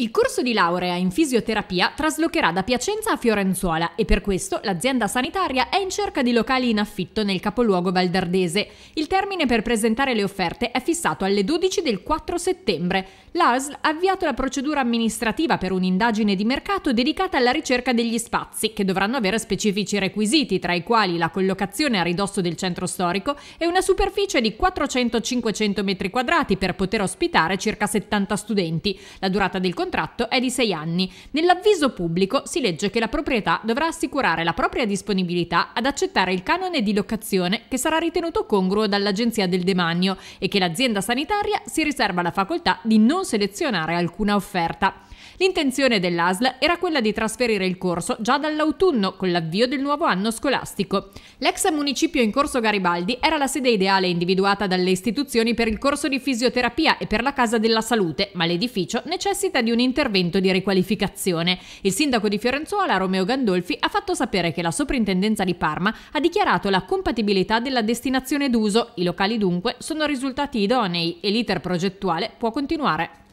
Il corso di laurea in fisioterapia traslocherà da Piacenza a Fiorenzuola e per questo l'azienda sanitaria è in cerca di locali in affitto nel capoluogo valdardese. Il termine per presentare le offerte è fissato alle 12 del 4 settembre. L'ASL ha avviato la procedura amministrativa per un'indagine di mercato dedicata alla ricerca degli spazi, che dovranno avere specifici requisiti, tra i quali la collocazione a ridosso del centro storico e una superficie di 400-500 m2 per poter ospitare circa 70 studenti. La durata del contratto contratto è di 6 anni. Nell'avviso pubblico si legge che la proprietà dovrà assicurare la propria disponibilità ad accettare il canone di locazione che sarà ritenuto congruo dall'Agenzia del Demanio e che l'azienda sanitaria si riserva la facoltà di non selezionare alcuna offerta. L'intenzione dell'ASL era quella di trasferire il corso già dall'autunno con l'avvio del nuovo anno scolastico. L'ex municipio in corso Garibaldi era la sede ideale individuata dalle istituzioni per il corso di fisioterapia e per la casa della salute, ma l'edificio necessita di un intervento di riqualificazione. Il sindaco di Fiorenzuola, Romeo Gandolfi, ha fatto sapere che la soprintendenza di Parma ha dichiarato la compatibilità della destinazione d'uso. I locali dunque sono risultati idonei e l'iter progettuale può continuare.